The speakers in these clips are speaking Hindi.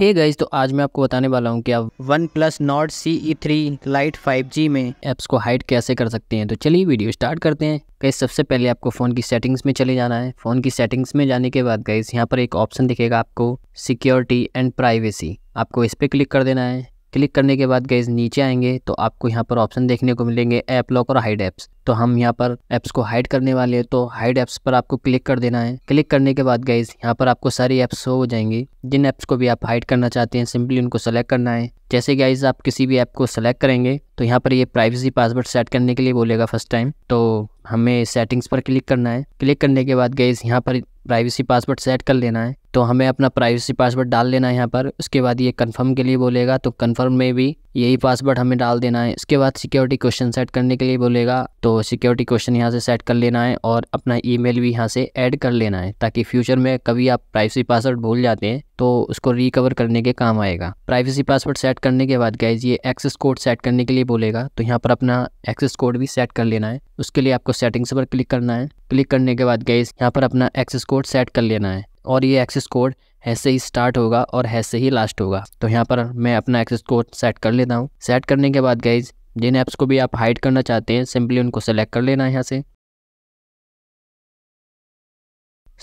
हे hey गाइज तो आज मैं आपको बताने वाला हूँ कि आप OnePlus Nord C E e three lite five G में ऐप्स को हाइड कैसे कर सकते हैं तो चलिए वीडियो स्टार्ट करते हैं गाइज सबसे पहले आपको फ़ोन की सेटिंग्स में चले जाना है फ़ोन की सेटिंग्स में जाने के बाद गाइज यहाँ पर एक ऑप्शन दिखेगा आपको सिक्योरिटी एंड प्राइवेसी आपको इस पर क्लिक कर देना है क्लिक करने के बाद गाइज नीचे आएंगे तो आपको यहाँ पर ऑप्शन देखने को मिलेंगे ऐप लॉक और हाइड ऐप्स तो हम यहाँ पर ऐप्स को हाइड करने वाले हैं तो हाइड ऐप्स पर आपको क्लिक कर देना है क्लिक करने के बाद गाइज यहाँ पर आपको सारी ऐप्स हो जाएंगी जिन ऐप्स को भी आप हाइड करना चाहते हैं सिंपली उनको सेलेक्ट करना है जैसे गाइज आप किसी भी ऐप को सेलेक्ट करेंगे तो यहाँ पर ये प्राइवेसी पासवर्ड सेट करने के लिए बोलेगा फर्स्ट टाइम तो हमें सेटिंग्स पर क्लिक करना है क्लिक करने के बाद गाइज यहाँ पर प्राइवेसी पासवर्ड सेट कर लेना है तो हमें अपना प्राइवेसी पासवर्ड डाल लेना है यहाँ पर उसके बाद ये कंफर्म के लिए बोलेगा तो कंफर्म में भी यही पासवर्ड हमें डाल देना है इसके बाद सिक्योरिटी क्वेश्चन सेट करने के लिए बोलेगा तो सिक्योरिटी क्वेश्चन यहाँ से सेट कर लेना है और अपना ईमेल भी यहाँ से ऐड कर लेना है ताकि फ्यूचर में कभी आप प्राइवेसी पासवर्ड भूल जाते हैं तो उसको रिकवर करने के काम आएगा प्राइवेसी पासवर्ड सेट करने के बाद गाइज ये एक्सेस कोड सेट करने के लिए बोलेगा तो यहाँ पर अपना एक्सेस कोड भी सेट कर लेना है उसके लिए आपको सेटिंग्स पर क्लिक करना है क्लिक करने के बाद गाइज यहाँ पर अपना एक्सेस कोड सेट कर लेना है और ये एक्सेस कोड ऐसे ही स्टार्ट होगा और ऐसे ही लास्ट होगा तो यहाँ पर मैं अपना एक्सेस कोड सेट कर लेता हूँ सेट करने के बाद गाइज जिन ऐप्स को भी आप हाइड करना चाहते हैं सिंपली उनको सेलेक्ट कर लेना है यहाँ से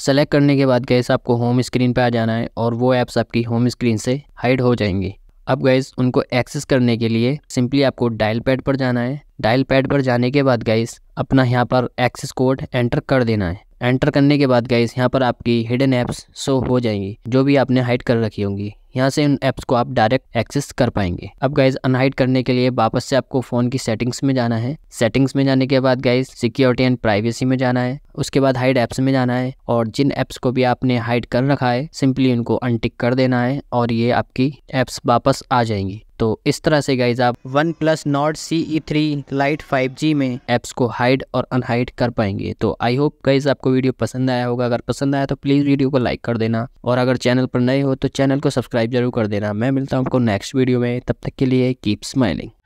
सेलेक्ट करने के बाद गैस आपको होम स्क्रीन पर आ जाना है और वो ऐप्स आपकी होम स्क्रीन से हाइड हो जाएंगी अब गैस उनको एक्सेस करने के लिए सिंपली आपको डायल पैड पर जाना है डायल पैड पर जाने के बाद गैस अपना यहाँ पर एक्सेस कोड एंटर कर देना है एंटर करने के बाद गैस यहाँ पर आपकी हिडन ऐप्स शो हो जाएंगी जो भी आपने हाइड कर रखी होंगी यहाँ से उन ऐप्स को आप डायरेक्ट एक्सेस कर पाएंगे अब गाइज अनहाइड करने के लिए वापस से आपको फोन की सेटिंग्स में जाना है सेटिंग्स में जाने के बाद गाइज सिक्योरिटी एंड प्राइवेसी में जाना है उसके बाद हाइड ऐप्स में जाना है और जिन ऐप्स को भी आपने हाइड कर रखा है सिंपली उनको अनटिक कर देना है और ये आपकी ऐप्स वापस आ जाएंगी तो इस तरह से गाइज आप OnePlus Nord C E three lite five G में एप्स को हाइड और अनहाइड कर पाएंगे तो आई होप गाइज आपको वीडियो पसंद आया होगा अगर पसंद आया तो प्लीज़ वीडियो को लाइक कर देना और अगर चैनल पर नए हो तो चैनल को सब्सक्राइब जरूर कर देना मैं मिलता हूँ आपको नेक्स्ट वीडियो में तब तक के लिए कीप स्माइलिंग